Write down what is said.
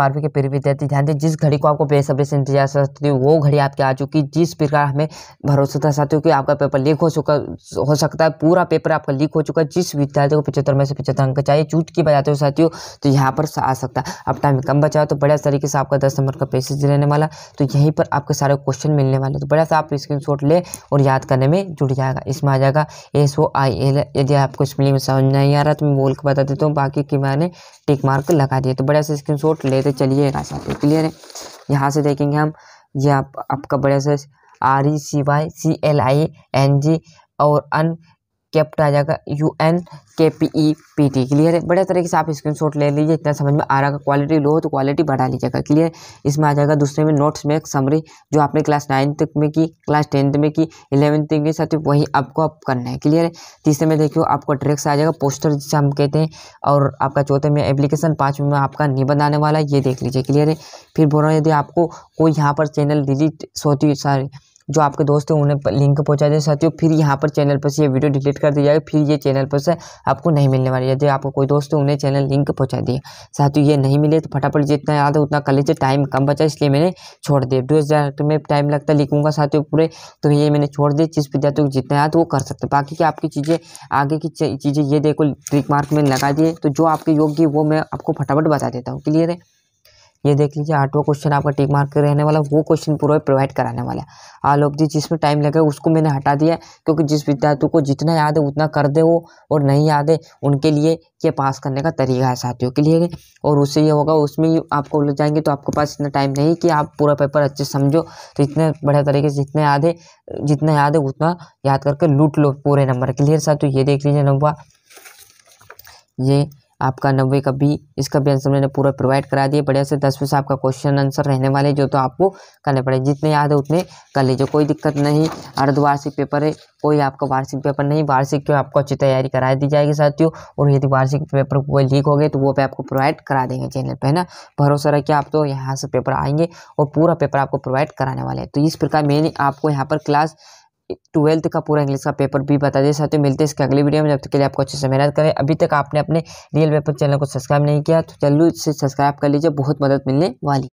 बारहवीं के प्रिय विद्यार्थी ध्यान दें जिस घड़ी को आपको बेसब्री से इंतजार सकती वो घड़ी आपके आ चुकी जिस प्रकार हमें भरोसा था साथियों कि आपका पेपर लीक हो चुका हो सकता है पूरा पेपर आपका लीक हो चुका है जिस विद्यार्थी को पिछहत्तर में से पिछहत्तर अंक चाहिए चूट की बजाते हो साथियों तो यहाँ पर आ सकता है अब टाइम कम बचा तो बड़े तरीके से आपका दस नंबर का पेसेज रहने वाला तो यहीं पर आपके सारे क्वेश्चन मिलने वाले तो बड़ा सा आप स्क्रीन ले और याद करने में जुड़ जाएगा इसमें आ जाएगा एस ओ आई एल यदि आपको स्पेलिंग में समझ नहीं आ रहा तो मैं बोल के बता देता हूँ बाकी की मैंने टिक मार्क लगा दिया तो बड़ा सा स्क्रीन शॉट लेते से चलिएगा साथियों क्लियर है यहाँ से देखेंगे हम ये आप, आपका बड़ा सा R E C Y C L I N G और अन कैप्ट आ जाएगा U N K P E P T clear है बढ़िया तरीके से आप स्क्रीनशॉट ले लीजिए इतना समझ में आ रहा है क्वालिटी लो हो तो क्वालिटी बढ़ा लीजिएगा क्लियर इसमें आ जाएगा दूसरे में नोट्स में एक समरी जो आपने क्लास नाइन्थ में की क्लास टेंथ में की इलेवंथ में साथ वही आपको आप करना है क्लियर है तीसरे में देखियो आपको ट्रिक्स आ जाएगा पोस्टर जिसे हम कहते हैं और आपका चौथे में एप्लीकेशन पाँचवें में आपका निबंध आने वाला है ये देख लीजिए क्लियर है फिर बोल रहा हूँ यदि आपको कोई यहाँ पर चैनल डिलीट सोती सॉरी जो आपके दोस्त हैं उन्हें लिंक पहुँचा दें साथियों फिर यहाँ पर चैनल पर से ये वीडियो डिलीट कर दी जाएगी फिर ये चैनल पर से आपको नहीं मिलने वाली यदि आपको कोई दोस्त है उन्हें चैनल लिंक पहुँचा दिए साथियों ये नहीं मिले तो फटाफट जितना याद है उतना कर लीजिए टाइम कम बचा इसलिए मैंने छोड़ दिया डोज में टाइम लगता लिखूँगा साथियों पूरे तो ये मैंने छोड़ दिया जिस विद्यार्थियों को जितना याद वो कर सकते बाकी की आपकी चीज़ें आगे की चीज़ें ये देखो ट्रिक मार्क में लगा दिए तो जो आपके योग्य वो मैं आपको फटाफट बता देता हूँ क्लियर है ये देख लीजिए आठवां क्वेश्चन आपका टिक मार्क रहने वाला वो क्वेश्चन पूरा प्रोवाइड कराने वाला है आल ऑफ दी जिसमें टाइम लगे उसको मैंने हटा दिया क्योंकि जिस विद्यार्थी को जितना याद है उतना कर दे वो और नहीं याद है उनके लिए ये पास करने का तरीका है साथियों के लिए और उससे ये होगा उसमें आपको ले जाएंगे तो आपके पास इतना टाइम नहीं कि आप पूरा पेपर अच्छे समझो तो इतने बड़े तरीके से जितने याद है जितना याद है उतना याद करके लूट लो पूरे नंबर क्लियर साथियों ये देख लीजिए नंबर ये आपका नब्बे का बी इसका भी आंसर मैंने पूरा प्रोवाइड करा दिया बढ़िया से दस में से आपका क्वेश्चन आंसर रहने वाले जो तो आपको करने पड़े जितने याद है उतने कर लीजिए कोई दिक्कत नहीं अर्धवार्षिक पेपर है कोई आपका वार्षिक पेपर नहीं वार्षिक क्यों आपको अच्छी तैयारी करा दी जाएगी साथियों और यदि वार्षिक पेपर कोई लीक हो गए तो वो भी आपको प्रोवाइड करा देंगे चैनल पर है ना भरोसा रखिए आप तो यहाँ से पेपर आएंगे और पूरा पेपर आपको प्रोवाइड कराने वाले हैं तो इस प्रकार मैंने आपको यहाँ पर क्लास ट्वेल्थ का पूरा इंग्लिश का पेपर भी बता दिया साथियों मिलते हैं इसके अगले वीडियो में जब तक के लिए आपको अच्छे से मेहनत करें अभी तक आपने अपने रियल पेपर चैनल को सब्सक्राइब नहीं किया तो जल्दी से सब्सक्राइब कर लीजिए बहुत मदद मिलने वाली